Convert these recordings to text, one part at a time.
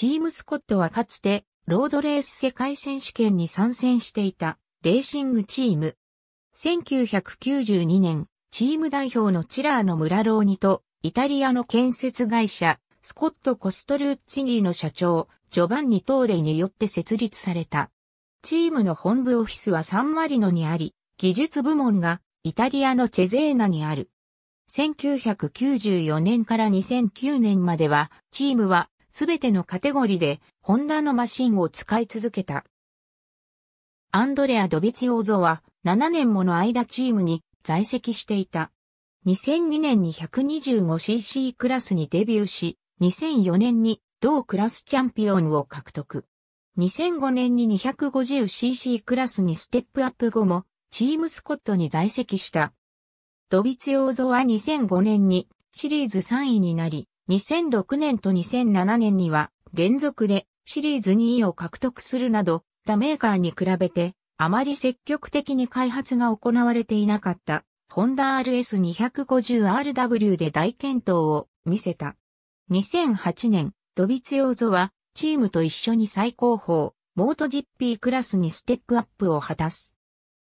チームスコットはかつて、ロードレース世界選手権に参戦していた、レーシングチーム。1992年、チーム代表のチラーのムラローニと、イタリアの建設会社、スコット・コストルツチニーの社長、ジョバンニ・トーレによって設立された。チームの本部オフィスはサンマリノにあり、技術部門がイタリアのチェゼーナにある。1994年から2009年までは、チームはすべてのカテゴリーでホンダのマシンを使い続けた。アンドレア・ドビツヨーゾは7年もの間チームに在籍していた。2002年に 125cc クラスにデビューし、2004年に同クラスチャンピオンを獲得。2005年に 250cc クラスにステップアップ後も、チームスコットに在籍した。ドビツヨーゾは2005年にシリーズ3位になり、2006年と2007年には連続でシリーズ2位を獲得するなど、他メーカーに比べてあまり積極的に開発が行われていなかった、ホンダ RS250RW で大健闘を見せた。2008年、ドビツヨーゾは、チームと一緒に最高峰、モート GP クラスにステップアップを果たす。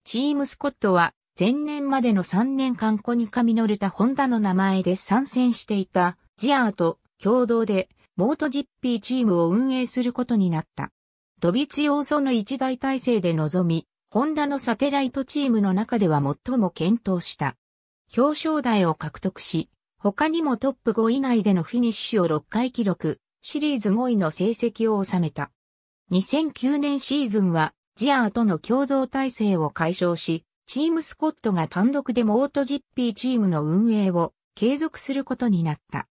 チームスコットは、前年までの3年間コニカミノルタホンダの名前で参戦していた、ジアーと共同でモートジッピーチームを運営することになった。飛び強要素の一大体制で臨み、ホンダのサテライトチームの中では最も検討した。表彰台を獲得し、他にもトップ5以内でのフィニッシュを6回記録、シリーズ5位の成績を収めた。2009年シーズンは、ジアーとの共同体制を解消し、チームスコットが単独でモートジッピーチームの運営を継続することになった。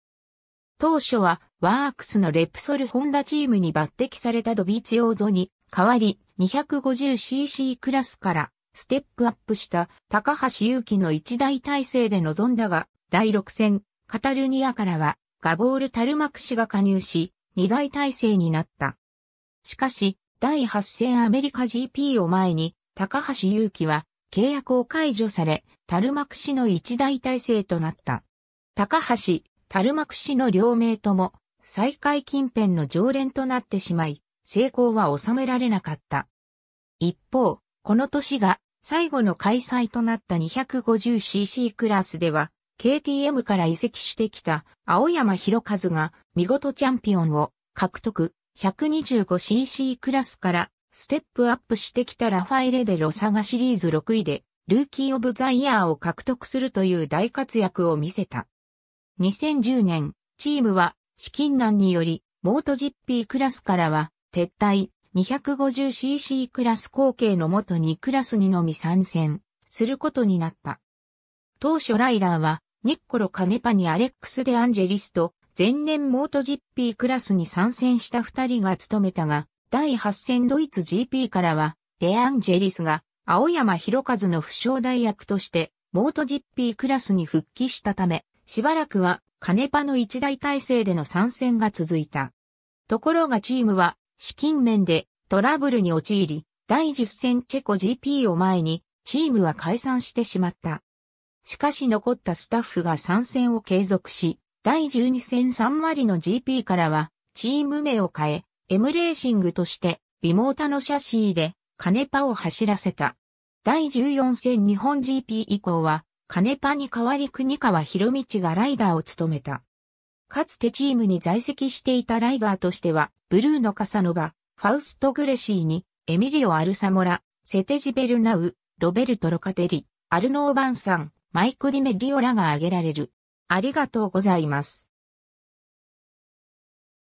当初はワークスのレプソルホンダチームに抜擢されたドビーツ用ゾに代わり 250cc クラスからステップアップした高橋祐希の一大体制で臨んだが第6戦カタルニアからはガボール・タルマク氏が加入し二大体制になった。しかし第8戦アメリカ GP を前に高橋祐希は契約を解除されタルマク氏の一大体制となった。高橋タルマク氏の両名とも、再開近辺の常連となってしまい、成功は収められなかった。一方、この年が最後の開催となった 250cc クラスでは、KTM から移籍してきた青山博和が見事チャンピオンを獲得 125cc クラスからステップアップしてきたラファエレでロサガシリーズ6位でルーキーオブザイヤーを獲得するという大活躍を見せた。2010年、チームは資金難により、モート GP クラスからは撤退、250cc クラス後継の元にクラスにのみ参戦することになった。当初ライダーは、ニッコロ・カネパにアレックス・デ・アンジェリスト、前年モート GP クラスに参戦した二人が務めたが、第8戦ドイツ GP からは、デ・アンジェリスが、青山博和の負傷代役として、モート GP クラスに復帰したため、しばらくは金パの一大体制での参戦が続いた。ところがチームは資金面でトラブルに陥り、第10戦チェコ GP を前にチームは解散してしまった。しかし残ったスタッフが参戦を継続し、第12戦3割の GP からはチーム名を変え、エムレーシングとしてリモータのシャシーでカネパを走らせた。第14戦日本 GP 以降は金パに代わり国川博道がライダーを務めた。かつてチームに在籍していたライダーとしては、ブルーノ・カサノバ、ファウスト・グレシーに、エミリオ・アルサモラ、セテジ・ベルナウ、ロベルト・ロカテリ、アルノー・バンさん、マイク・ディメリオらが挙げられる。ありがとうございます。